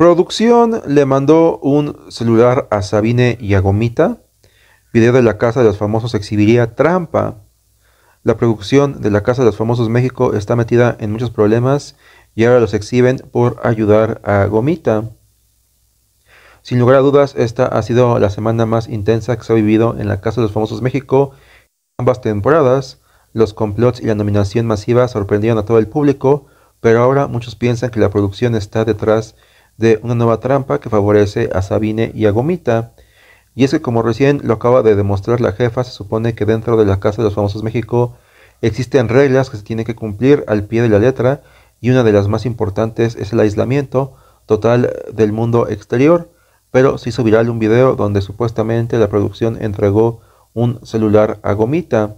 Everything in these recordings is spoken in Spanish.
Producción le mandó un celular a Sabine y a Gomita. Video de la Casa de los Famosos exhibiría trampa. La producción de la Casa de los Famosos México está metida en muchos problemas y ahora los exhiben por ayudar a Gomita. Sin lugar a dudas, esta ha sido la semana más intensa que se ha vivido en la Casa de los Famosos México. Ambas temporadas, los complots y la nominación masiva sorprendieron a todo el público, pero ahora muchos piensan que la producción está detrás de de una nueva trampa que favorece a Sabine y a Gomita. Y es que como recién lo acaba de demostrar la jefa, se supone que dentro de la Casa de los Famosos México existen reglas que se tienen que cumplir al pie de la letra y una de las más importantes es el aislamiento total del mundo exterior, pero se hizo viral un video donde supuestamente la producción entregó un celular a Gomita.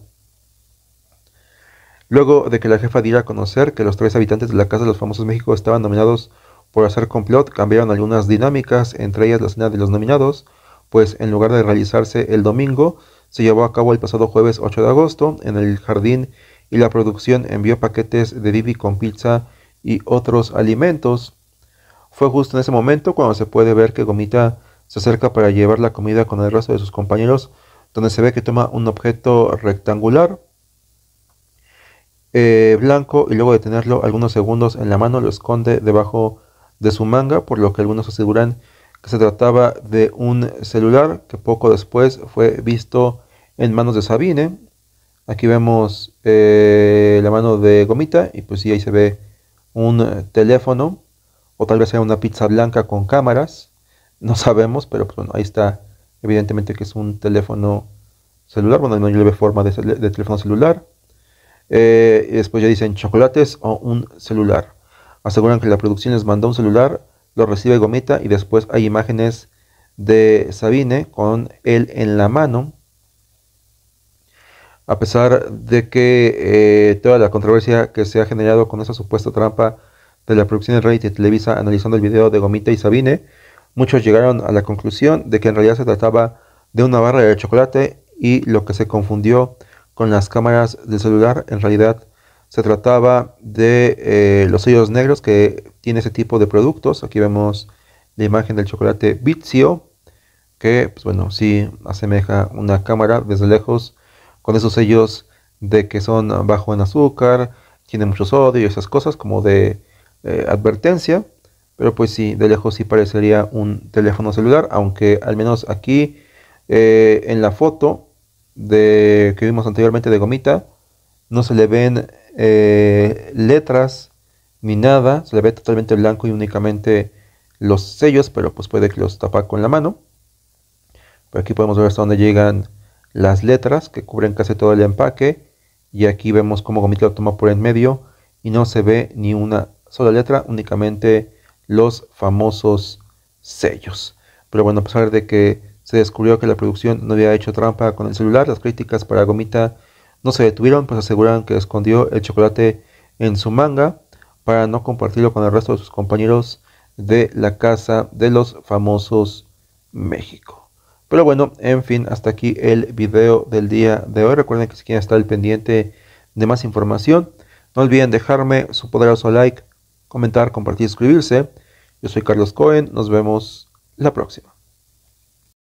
Luego de que la jefa diera a conocer que los tres habitantes de la Casa de los Famosos México estaban nominados por hacer complot cambiaron algunas dinámicas, entre ellas la cena de los nominados, pues en lugar de realizarse el domingo, se llevó a cabo el pasado jueves 8 de agosto en el jardín y la producción envió paquetes de Didi con pizza y otros alimentos. Fue justo en ese momento cuando se puede ver que Gomita se acerca para llevar la comida con el resto de sus compañeros, donde se ve que toma un objeto rectangular eh, blanco y luego de tenerlo algunos segundos en la mano lo esconde debajo de su manga, por lo que algunos aseguran que se trataba de un celular que poco después fue visto en manos de Sabine. Aquí vemos eh, la mano de Gomita y pues sí, ahí se ve un teléfono o tal vez sea una pizza blanca con cámaras, no sabemos, pero pues bueno, ahí está evidentemente que es un teléfono celular, bueno, no lleve forma de, teléfono celular. Eh, después ya dicen chocolates o un celular aseguran que la producción les mandó un celular, lo recibe Gomita y después hay imágenes de Sabine con él en la mano. A pesar de que eh, toda la controversia que se ha generado con esa supuesta trampa de la producción de reality y Televisa analizando el video de Gomita y Sabine, muchos llegaron a la conclusión de que en realidad se trataba de una barra de chocolate y lo que se confundió con las cámaras del celular en realidad se trataba de eh, los sellos negros que tiene ese tipo de productos. Aquí vemos la imagen del chocolate Vizio, que, pues bueno, sí asemeja una cámara desde lejos con esos sellos de que son bajo en azúcar, tiene mucho sodio y esas cosas como de eh, advertencia. Pero pues sí, de lejos sí parecería un teléfono celular, aunque al menos aquí eh, en la foto de, que vimos anteriormente de gomita, no se le ven eh, letras ni nada, se le ve totalmente blanco y únicamente los sellos, pero pues puede que los tapa con la mano. Pero aquí podemos ver hasta dónde llegan las letras que cubren casi todo el empaque. Y aquí vemos cómo Gomita lo toma por en medio y no se ve ni una sola letra, únicamente los famosos sellos. Pero bueno, a pesar de que se descubrió que la producción no había hecho trampa con el celular, las críticas para Gomita no se detuvieron, pues aseguran que escondió el chocolate en su manga para no compartirlo con el resto de sus compañeros de la casa de los famosos México. Pero bueno, en fin, hasta aquí el video del día de hoy. Recuerden que si quieren estar al pendiente de más información, no olviden dejarme su poderoso like, comentar, compartir, suscribirse. Yo soy Carlos Cohen, nos vemos la próxima.